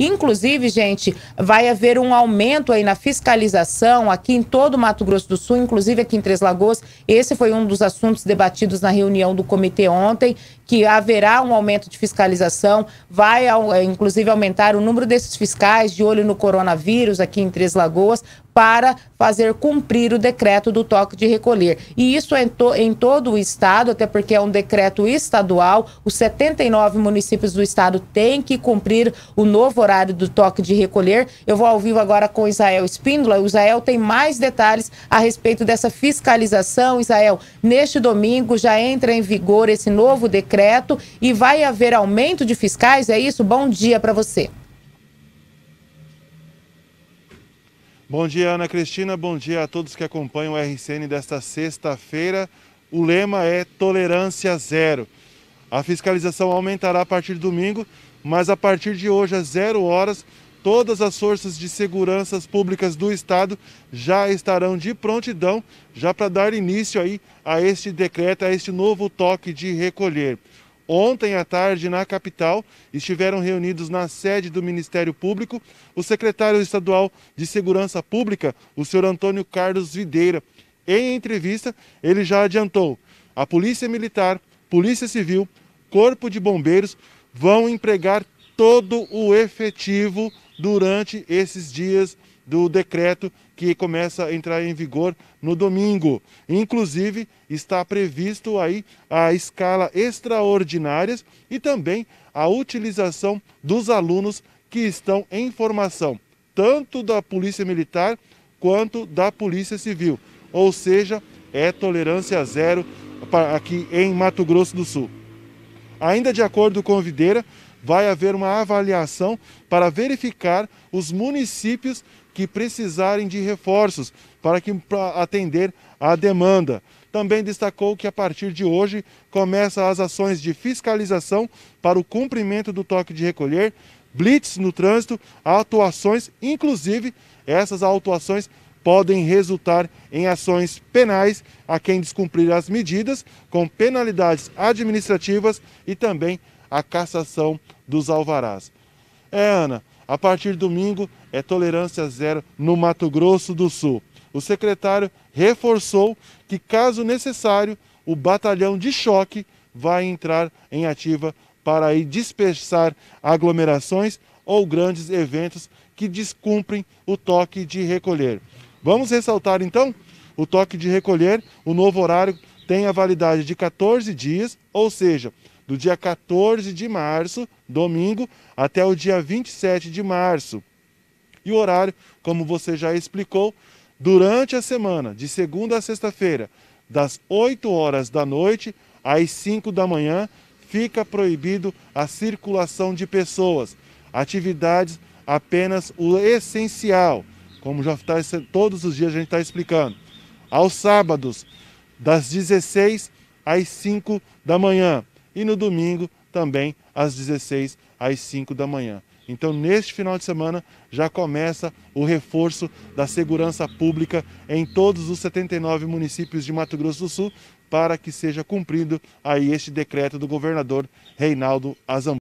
Inclusive, gente, vai haver um aumento aí na fiscalização aqui em todo o Mato Grosso do Sul, inclusive aqui em Três Lagoas. Esse foi um dos assuntos debatidos na reunião do comitê ontem, que haverá um aumento de fiscalização, vai eh, inclusive aumentar o número desses fiscais de olho no coronavírus aqui em Três Lagoas, para fazer cumprir o decreto do toque de recolher. E isso é em, to, em todo o estado, até porque é um decreto estadual, os 79 municípios do estado têm que cumprir o novo horário do toque de recolher. Eu vou ao vivo agora com Israel Espíndola. O Israel tem mais detalhes a respeito dessa fiscalização. Israel, neste domingo já entra em vigor esse novo decreto e vai haver aumento de fiscais, é isso? Bom dia para você. Bom dia, Ana Cristina. Bom dia a todos que acompanham o RCN desta sexta-feira. O lema é Tolerância Zero. A fiscalização aumentará a partir de domingo, mas a partir de hoje, às zero horas, todas as forças de segurança públicas do Estado já estarão de prontidão, já para dar início aí a este decreto, a este novo toque de recolher. Ontem à tarde, na capital, estiveram reunidos na sede do Ministério Público o secretário estadual de Segurança Pública, o senhor Antônio Carlos Videira. Em entrevista, ele já adiantou: a Polícia Militar, Polícia Civil, Corpo de Bombeiros vão empregar todo o efetivo durante esses dias do decreto que começa a entrar em vigor no domingo. Inclusive, está previsto aí a escala extraordinárias e também a utilização dos alunos que estão em formação, tanto da Polícia Militar quanto da Polícia Civil. Ou seja, é tolerância zero aqui em Mato Grosso do Sul. Ainda de acordo com o Videira, vai haver uma avaliação para verificar os municípios que precisarem de reforços para que atender à demanda. Também destacou que a partir de hoje começam as ações de fiscalização para o cumprimento do toque de recolher, blitz no trânsito, atuações, inclusive essas atuações podem resultar em ações penais a quem descumprir as medidas, com penalidades administrativas e também a cassação dos alvarás. É, Ana, a partir de domingo é tolerância zero no Mato Grosso do Sul. O secretário reforçou que, caso necessário, o batalhão de choque vai entrar em ativa para aí dispersar aglomerações ou grandes eventos que descumprem o toque de recolher. Vamos ressaltar então o toque de recolher, o novo horário tem a validade de 14 dias, ou seja, do dia 14 de março, domingo, até o dia 27 de março. E o horário, como você já explicou, durante a semana, de segunda a sexta-feira, das 8 horas da noite às 5 da manhã, fica proibido a circulação de pessoas, atividades apenas o essencial, como já está, todos os dias a gente está explicando. Aos sábados, das 16 às 5 da manhã e no domingo também às 16 às 5 da manhã. Então, neste final de semana já começa o reforço da segurança pública em todos os 79 municípios de Mato Grosso do Sul para que seja cumprido aí este decreto do governador Reinaldo Azambuja.